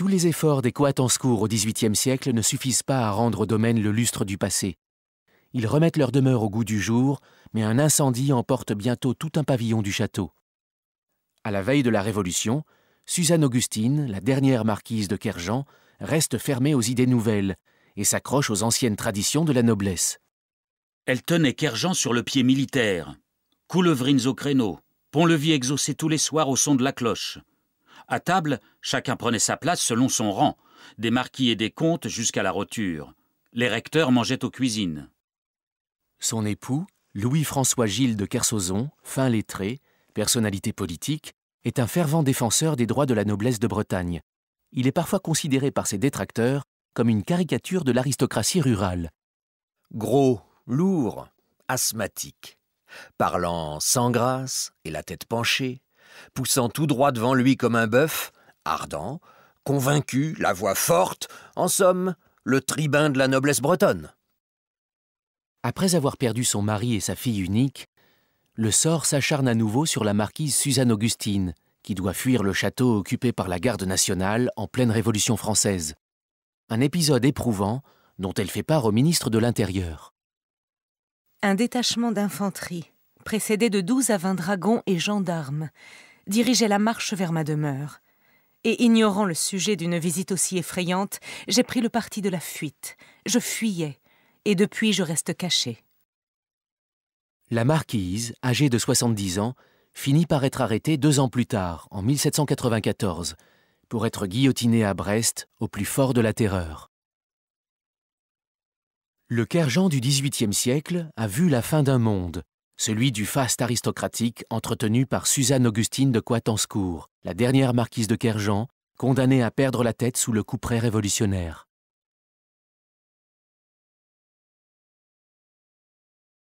Tous les efforts des secours au XVIIIe siècle ne suffisent pas à rendre au domaine le lustre du passé. Ils remettent leur demeure au goût du jour, mais un incendie emporte bientôt tout un pavillon du château. À la veille de la Révolution, Suzanne Augustine, la dernière marquise de Kerjan, reste fermée aux idées nouvelles et s'accroche aux anciennes traditions de la noblesse. Elle tenait Kerjean sur le pied militaire, Coulevrines au créneau, Pont-levis exaucé tous les soirs au son de la cloche, à table, chacun prenait sa place selon son rang, des marquis et des comtes jusqu'à la roture. Les recteurs mangeaient aux cuisines. Son époux, Louis-François Gilles de Kersauzon, fin lettré, personnalité politique, est un fervent défenseur des droits de la noblesse de Bretagne. Il est parfois considéré par ses détracteurs comme une caricature de l'aristocratie rurale. Gros, lourd, asthmatique, parlant sans grâce et la tête penchée, poussant tout droit devant lui comme un bœuf, ardent, convaincu, la voix forte, en somme, le tribun de la noblesse bretonne. Après avoir perdu son mari et sa fille unique, le sort s'acharne à nouveau sur la marquise Suzanne Augustine, qui doit fuir le château occupé par la garde nationale en pleine Révolution française. Un épisode éprouvant dont elle fait part au ministre de l'Intérieur. Un détachement d'infanterie précédé de douze à vingt dragons et gendarmes, dirigeait la marche vers ma demeure. Et ignorant le sujet d'une visite aussi effrayante, j'ai pris le parti de la fuite. Je fuyais, et depuis je reste caché. La marquise, âgée de 70 ans, finit par être arrêtée deux ans plus tard, en 1794, pour être guillotinée à Brest au plus fort de la terreur. Le Kerjan du XVIIIe siècle a vu la fin d'un monde, celui du faste aristocratique entretenu par Suzanne Augustine de Quatenscourt, la dernière marquise de Kerjean, condamnée à perdre la tête sous le couperet révolutionnaire.